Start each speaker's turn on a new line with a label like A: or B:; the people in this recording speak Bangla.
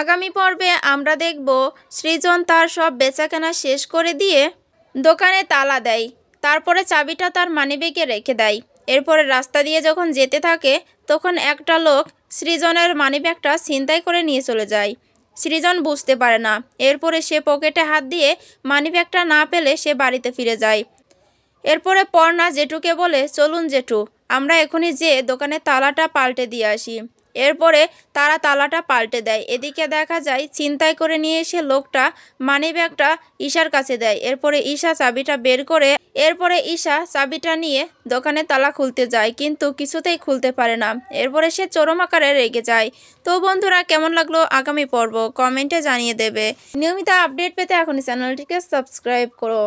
A: আগামী পর্বে আমরা দেখব সৃজন তার সব বেচাকেনা শেষ করে দিয়ে দোকানে তালা দেয় তারপরে চাবিটা তার মানিব্যাগে রেখে দেয় এরপরে রাস্তা দিয়ে যখন যেতে থাকে তখন একটা লোক সৃজনের মানিব্যাগটা ছিনতাই করে নিয়ে চলে যায় সৃজন বুঝতে পারে না এরপরে সে পকেটে হাত দিয়ে মানিব্যাগটা না পেলে সে বাড়িতে ফিরে যায় এরপরে পর্ণা জেঠুকে বলে চলুন জেঠু আমরা এখনই যে দোকানে তালাটা পাল্টে দিয়ে আসি এরপরে তারা তালাটা পাল্টে দেয় এদিকে দেখা যায় চিন্তাই করে নিয়ে এসে লোকটা মানি ব্যাগটা ঈশার কাছে দেয় এরপরে ঈশা চাবিটা বের করে এরপরে ঈশা চাবিটা নিয়ে দোকানে তালা খুলতে যায় কিন্তু কিছুতেই খুলতে পারে না এরপরে সে চরম আকারে রেগে যায় তো বন্ধুরা কেমন লাগলো আগামী পর্ব কমেন্টে জানিয়ে দেবে নিয়মিত আপডেট পেতে এখনই চ্যানেলটিকে সাবস্ক্রাইব করো